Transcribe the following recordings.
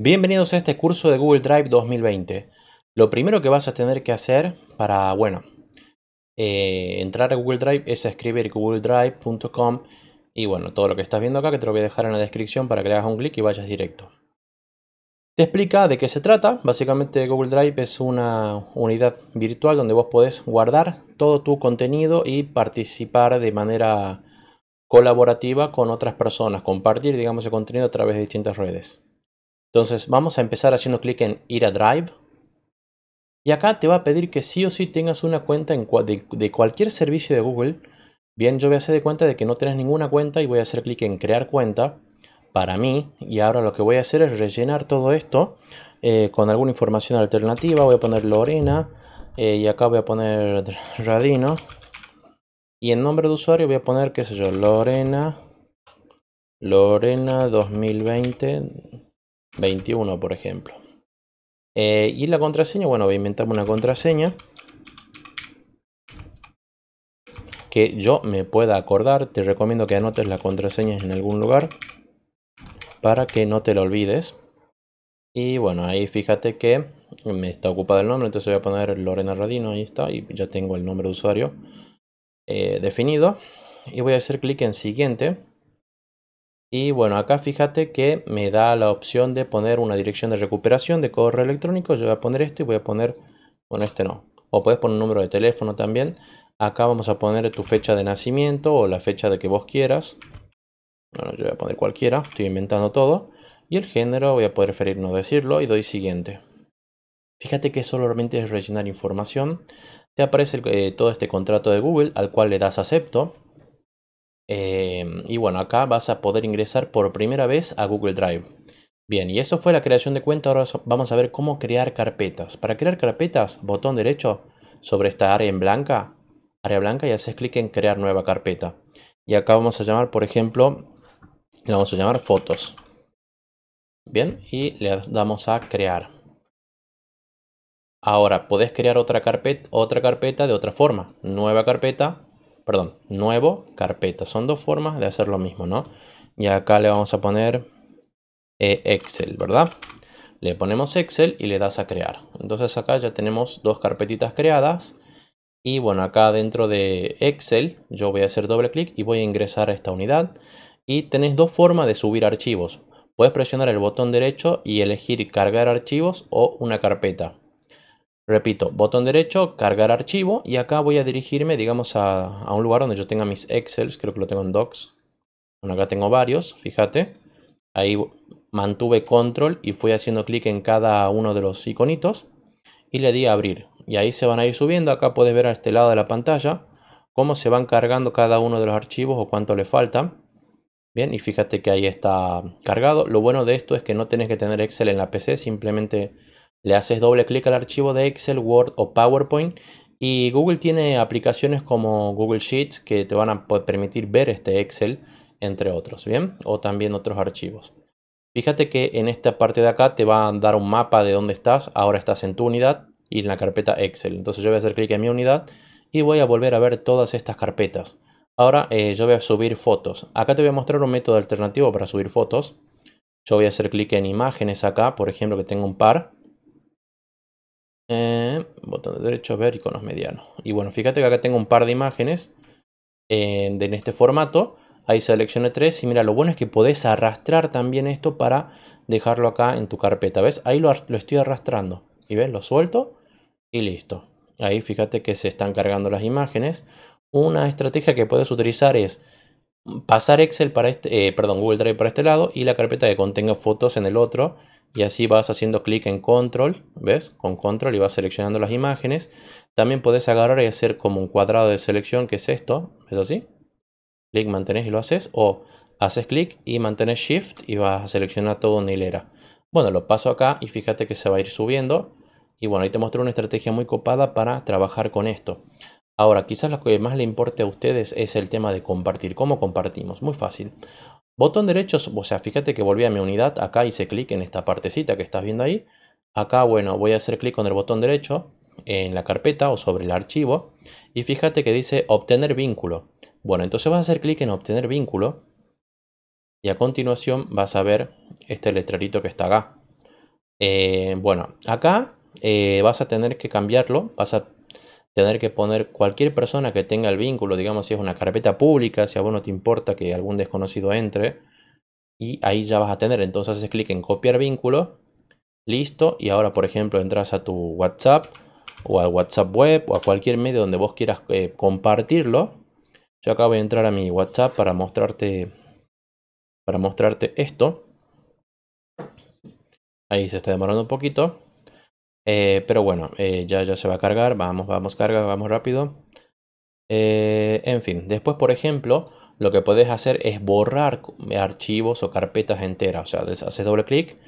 Bienvenidos a este curso de Google Drive 2020. Lo primero que vas a tener que hacer para, bueno, eh, entrar a Google Drive es escribir googledrive.com y bueno, todo lo que estás viendo acá que te lo voy a dejar en la descripción para que le hagas un clic y vayas directo. Te explica de qué se trata. Básicamente Google Drive es una unidad virtual donde vos podés guardar todo tu contenido y participar de manera colaborativa con otras personas, compartir, digamos, el contenido a través de distintas redes. Entonces vamos a empezar haciendo clic en ir a Drive. Y acá te va a pedir que sí o sí tengas una cuenta de, cualquier servicio de Google. Bien, yo voy a hacer de cuenta de que no tenés ninguna cuenta y voy a hacer clic en crear cuenta para mí. Y ahora lo que voy a hacer es rellenar todo esto eh, con alguna información alternativa. Voy a poner Lorena eh, y acá voy a poner Radino. Y en nombre de usuario voy a poner, qué sé yo, Lorena. Lorena 2020. 21, por ejemplo. Eh, y la contraseña, bueno, voy a inventarme una contraseña que yo me pueda acordar. Te recomiendo que anotes la contraseña en algún lugar para que no te la olvides. Y bueno, ahí fíjate que me está ocupado el nombre, entonces voy a poner Lorena Radino, ahí está, y ya tengo el nombre de usuario eh, definido. Y voy a hacer clic en siguiente. Y bueno, acá fíjate que me da la opción de poner una dirección de recuperación de correo electrónico. Yo voy a poner este y voy a poner, bueno, este no. O puedes poner un número de teléfono también. Acá vamos a poner tu fecha de nacimiento o la fecha de que vos quieras. Bueno, yo voy a poner cualquiera, estoy inventando todo. Y el género, voy a poder preferir no decirlo y doy siguiente. Fíjate que solamente es rellenar información. Te aparece eh, todo este contrato de Google al cual le das acepto. Em, y bueno, acá vas a poder ingresar por primera vez a Google Drive. Bien, y eso fue la creación de cuenta. Ahora vamos a ver cómo crear carpetas. Para crear carpetas, botón derecho sobre esta área en blanca, área blanca y haces clic en crear nueva carpeta. Y acá vamos a llamar, por ejemplo, la vamos a llamar fotos. Bien, y le damos a crear. Ahora, podés crear otra carpeta de otra forma. Nueva carpeta, perdón, nuevo, carpeta. Son dos formas de hacer lo mismo, ¿no? Y acá le vamos a poner eh, Excel, ¿verdad? Le ponemos Excel y le das a crear. Entonces acá ya tenemos dos carpetitas creadas. Y bueno, acá dentro de Excel yo voy a hacer doble clic y voy a ingresar a esta unidad. Y tenés dos formas de subir archivos. Puedes presionar el botón derecho y elegir cargar archivos o una carpeta. Repito, botón derecho, cargar archivo y acá voy a dirigirme, digamos, a, un lugar donde yo tenga mis Excels, creo que lo tengo en Docs. Bueno, acá tengo varios, fíjate. Ahí mantuve control y fui haciendo clic en cada uno de los iconitos y le di a abrir. Y ahí se van a ir subiendo, acá puedes ver a este lado de la pantalla cómo se van cargando cada uno de los archivos o cuánto le falta, Bien, y fíjate que ahí está cargado. Lo bueno de esto es que no tienes que tener Excel en la PC, simplemente le haces doble clic al archivo de Excel, Word o PowerPoint y Google tiene aplicaciones como Google Sheets que te van a permitir ver este Excel, entre otros, ¿bien? O también otros archivos. Fíjate que en esta parte de acá te va a dar un mapa de dónde estás. Ahora estás en tu unidad y en la carpeta Excel. Entonces yo voy a hacer clic en mi unidad y voy a volver a ver todas estas carpetas. Ahora eh, yo voy a subir fotos. Acá te voy a mostrar un método alternativo para subir fotos. Yo voy a hacer clic en imágenes acá, por ejemplo, que tengo un par. Eh, botón de derecho, ver iconos medianos. Y bueno, fíjate que acá tengo un par de imágenes eh, en este formato. Ahí seleccioné tres y mira, lo bueno es que podés arrastrar también esto para dejarlo acá en tu carpeta. ¿Ves? Ahí lo, lo estoy arrastrando. Y ves, lo suelto y listo. Ahí fíjate que se están cargando las imágenes. Una estrategia que puedes utilizar es pasar Excel para este, eh, perdón, Google Drive para este lado y la carpeta que contenga fotos en el otro. Y así vas haciendo clic en Control, ¿ves? Con Control y vas seleccionando las imágenes. También podés agarrar y hacer como un cuadrado de selección, que es esto, ¿ves así? Clic, mantenés y lo haces. O haces clic y mantenés Shift y vas a seleccionar todo una hilera. Bueno, lo paso acá y fíjate que se va a ir subiendo. Y bueno, ahí te mostré una estrategia muy copada para trabajar con esto. Ahora, quizás lo que más le importe a ustedes es el tema de compartir. ¿Cómo compartimos? Muy fácil. Botón derecho, o sea, fíjate que volví a mi unidad, acá hice clic en esta partecita que estás viendo ahí. Acá, bueno, voy a hacer clic con el botón derecho en la carpeta o sobre el archivo. Y fíjate que dice obtener vínculo. Bueno, entonces vas a hacer clic en obtener vínculo. Y a continuación vas a ver este letrerito que está acá. Eh, bueno, acá eh, vas a tener que cambiarlo. Vas a tener que poner cualquier persona que tenga el vínculo, digamos si es una carpeta pública, si a vos no te importa que algún desconocido entre, y ahí ya vas a tener. Entonces haces clic en copiar vínculo, listo, y ahora por ejemplo entras a tu WhatsApp o al WhatsApp web o a cualquier medio donde vos quieras eh, compartirlo. Yo acabo de entrar a mi WhatsApp para mostrarte para mostrarte esto. Ahí se está demorando un poquito. Eh, pero bueno, eh, ya, ya se va a cargar. Vamos, vamos, carga, vamos rápido. Eh, en fin, después, por ejemplo, lo que puedes hacer es borrar archivos o carpetas enteras. O sea, haces doble clic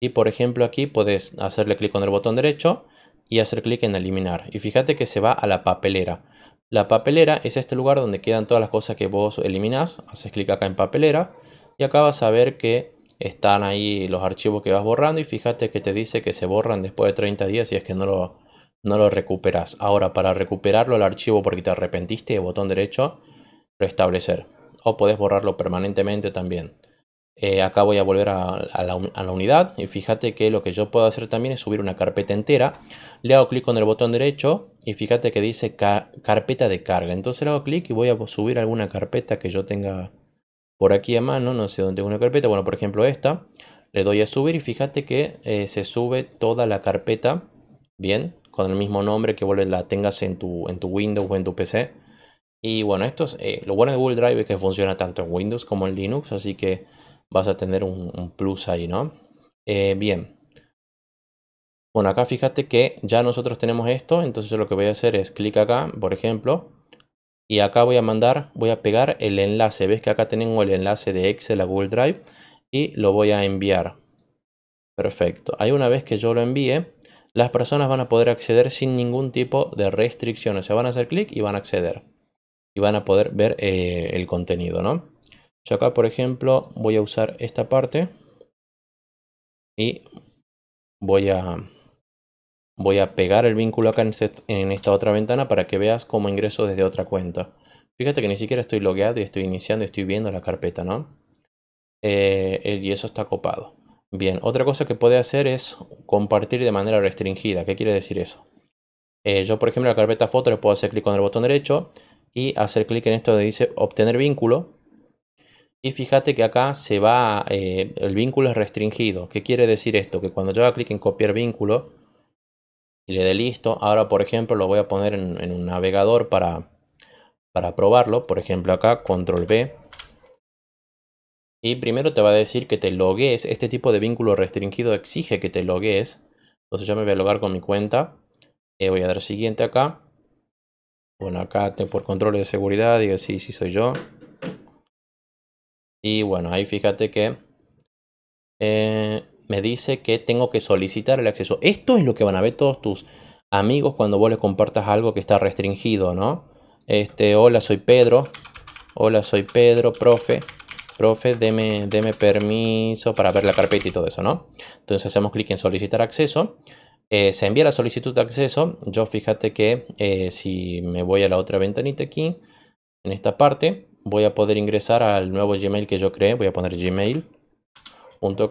y, por ejemplo, aquí puedes hacerle clic con el botón derecho y hacer clic en eliminar. Y fíjate que se va a la papelera. La papelera es este lugar donde quedan todas las cosas que vos eliminás. Haces clic acá en papelera y acá vas a ver que están ahí los archivos que vas borrando y fíjate que te dice que se borran después de 30 días y es que no lo, no lo recuperas. Ahora, para recuperarlo el archivo porque te arrepentiste, botón derecho, restablecer. O podés borrarlo permanentemente también. Eh, acá voy a volver a, la, unidad y fíjate que lo que yo puedo hacer también es subir una carpeta entera. Le hago clic con el botón derecho y fíjate que dice carpeta de carga. Entonces le hago clic y voy a subir alguna carpeta que yo tenga por aquí a mano, no sé dónde tengo una carpeta, bueno, por ejemplo esta, le doy a subir y fíjate que eh, se sube toda la carpeta, bien, con el mismo nombre que la tengas en tu, en tu Windows o en tu PC. Y bueno, esto es, eh, lo bueno de Google Drive es que funciona tanto en Windows como en Linux, así que vas a tener un, plus ahí, ¿no? Eh, bien. Bueno, acá fíjate que ya nosotros tenemos esto, entonces lo que voy a hacer es clic acá, por ejemplo, y acá voy a mandar, voy a pegar el enlace. Ves que acá tengo el enlace de Excel a Google Drive y lo voy a enviar. Perfecto. Ahí una vez que yo lo envíe, las personas van a poder acceder sin ningún tipo de restricciones O sea, van a hacer clic y van a acceder. Y van a poder ver eh, el contenido, ¿no? Yo acá, por ejemplo, voy a usar esta parte. Y voy a voy a pegar el vínculo acá este, en, esta otra ventana para que veas cómo ingreso desde otra cuenta. Fíjate que ni siquiera estoy logueado y estoy iniciando y estoy viendo la carpeta, ¿no? Eh, y eso está copado. Bien, otra cosa que puede hacer es compartir de manera restringida. ¿Qué quiere decir eso? Eh, yo, por ejemplo, la carpeta foto le puedo hacer clic con el botón derecho y hacer clic en esto donde dice obtener vínculo. Y fíjate que acá se va, eh, el vínculo es restringido. ¿Qué quiere decir esto? Que cuando yo haga clic en copiar vínculo, le dé listo. Ahora, por ejemplo, lo voy a poner en, un navegador para, para probarlo. Por ejemplo, acá, control B. Y primero te va a decir que te logues Este tipo de vínculo restringido exige que te logues Entonces yo me voy a logar con mi cuenta. Eh, voy a dar siguiente acá. Bueno, acá por control de seguridad, digo sí, sí soy yo. Y bueno, ahí fíjate que eh, me dice que tengo que solicitar el acceso. Esto es lo que van a ver todos tus amigos cuando vos les compartas algo que está restringido, ¿no? Este, hola, soy Pedro. Hola, soy Pedro, profe. Profe, deme, deme permiso para ver la carpeta y todo eso, ¿no? Entonces hacemos clic en solicitar acceso. Eh, se envía la solicitud de acceso. Yo fíjate que eh, si me voy a la otra ventanita aquí, en esta parte, voy a poder ingresar al nuevo Gmail que yo creé. Voy a poner Gmail.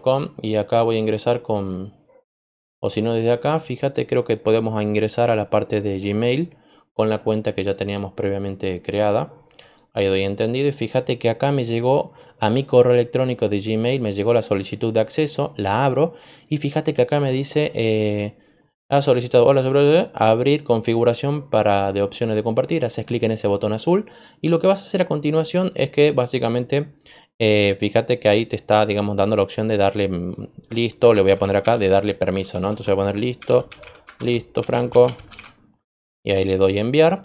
.com y acá voy a ingresar con o si no desde acá fíjate creo que podemos ingresar a la parte de gmail con la cuenta que ya teníamos previamente creada ahí doy entendido y fíjate que acá me llegó a mi correo electrónico de gmail me llegó la solicitud de acceso la abro y fíjate que acá me dice eh, ha solicitado hola sobre abrir configuración para de opciones de compartir haces clic en ese botón azul y lo que vas a hacer a continuación es que básicamente eh, fíjate que ahí te está, digamos, dando la opción de darle mm, listo, le voy a poner acá, de darle permiso, ¿no? Entonces voy a poner listo, listo, Franco. Y ahí le doy enviar.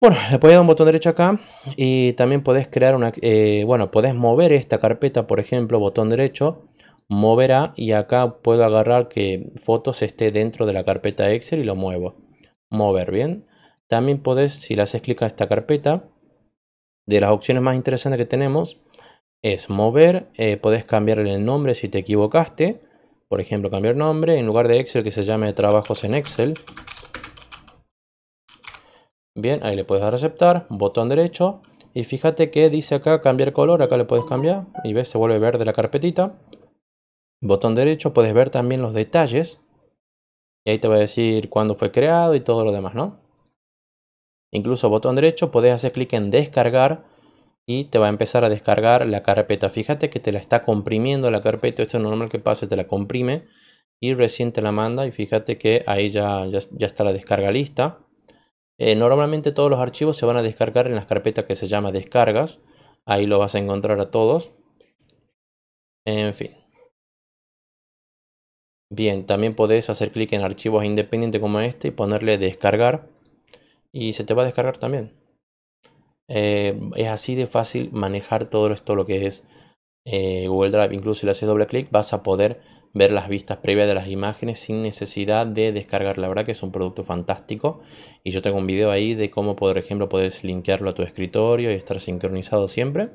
Bueno, le a dar un botón derecho acá y también puedes crear una, eh, bueno, podés mover esta carpeta, por ejemplo, botón derecho, moverá y acá puedo agarrar que fotos esté dentro de la carpeta Excel y lo muevo. Mover, bien. También puedes si le haces clic a esta carpeta, de las opciones más interesantes que tenemos, es mover, puedes eh, podés cambiarle el nombre si te equivocaste, por ejemplo cambiar nombre, en lugar de Excel que se llame trabajos en Excel. Bien, ahí le puedes dar aceptar, botón derecho, y fíjate que dice acá cambiar color, acá le puedes cambiar, y ves se vuelve verde la carpetita. Botón derecho, puedes ver también los detalles, y ahí te va a decir cuándo fue creado y todo lo demás, ¿no? Incluso botón derecho, podés hacer clic en descargar, y te va a empezar a descargar la carpeta. Fíjate que te la está comprimiendo la carpeta, esto es normal que pase, te la comprime y recién te la manda y fíjate que ahí ya, ya, está la descarga lista. Eh, normalmente todos los archivos se van a descargar en las carpetas que se llama descargas. Ahí lo vas a encontrar a todos. En fin. Bien, también podés hacer clic en archivos independientes como este y ponerle descargar. Y se te va a descargar también. Eh, es así de fácil manejar todo esto, lo que es eh, Google Drive. Incluso si le haces doble clic, vas a poder ver las vistas previas de las imágenes sin necesidad de descargar. La verdad que es un producto fantástico. Y yo tengo un video ahí de cómo, por ejemplo, puedes linkearlo a tu escritorio y estar sincronizado siempre.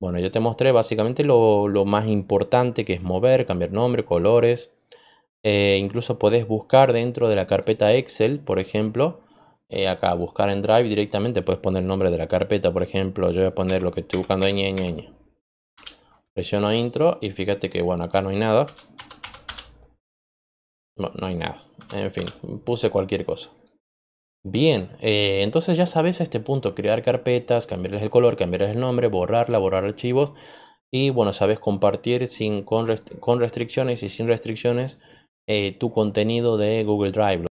Bueno, yo te mostré básicamente lo, más importante que es mover, cambiar nombre, colores. Eh, incluso puedes buscar dentro de la carpeta Excel, por ejemplo, eh, acá, buscar en Drive directamente, puedes poner el nombre de la carpeta, por ejemplo, yo voy a poner lo que estoy buscando, en Presiono intro y fíjate que, bueno, acá no hay nada. No, hay nada. En fin, puse cualquier cosa. Bien, eh, entonces ya sabes a este punto, crear carpetas, cambiarles el color, cambiarles el nombre, borrarla, borrar archivos. Y bueno, sabes compartir sin, con, restricciones y sin restricciones eh, tu contenido de Google Drive.